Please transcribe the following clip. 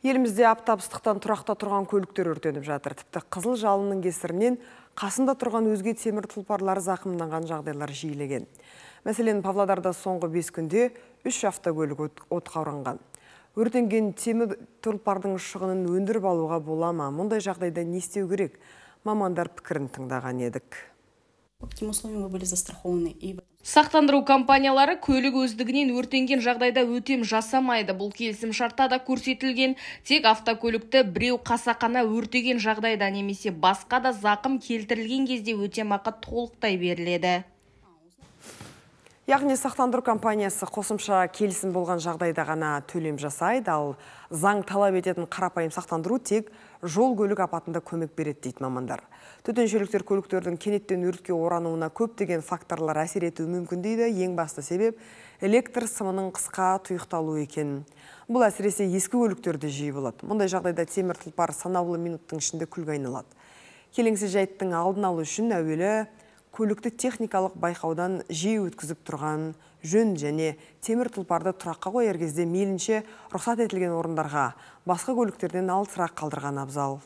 Елімізде аптап ыстықтан тұрақта тұрған көліктер өртеніп жатыр. Тіпті қызыл жалының кесірінен қасында тұрған өзге темір тұлпарлар зақымданған жағдайлар жиілеген. Мәселен, Павлодарда соңғы 5 күнде 3 автокөлік отқа оранған. Өртенген темір тұлпардың шығынын өндіріп алуға бола ма? Мұндай жағдайда не істеу керек? Мамандар пікірін тыңдаған едік. были сақтандыру компаниялары көлік өздігінен өртенген жағдайда өтем жасамайды бұл келісім шартта да көрсетілген тек автокөлікті біреу қасақана өртеген жағдайда немесе басқа да зақым келтірілген кезде өтемақы толықтай беріледі Яғни сақтандыру компаниясы қосымша келісім болған жағдайда ғана төлем жасайды, ал заң талап ететін қарапайым сақтандыру тек жол көлік апатында көмек береді дейді мамандар. Төтеншеліктер көліктердің кенеттен өртке орануына көптеген факторлар әсер етуі мүмкін дейді, ең басты себеп электр сымының қысқа тұйықталуы екен. Бұл әсіресе ескі көліктерді жиі болады. Мұндай жағдайда темір тұлпар санаулы минуттың ішінде күлге айналады. Келеңсіз жайттың алдын алу үшін әуелі көлікті техникалық байқаудан жиі өткізіп тұрған жөн және темір тұлпарды тұраққа қояр кезде мейлінше рұқсат етілген орындарға басқа көліктерден алысырақ қалдырған абзал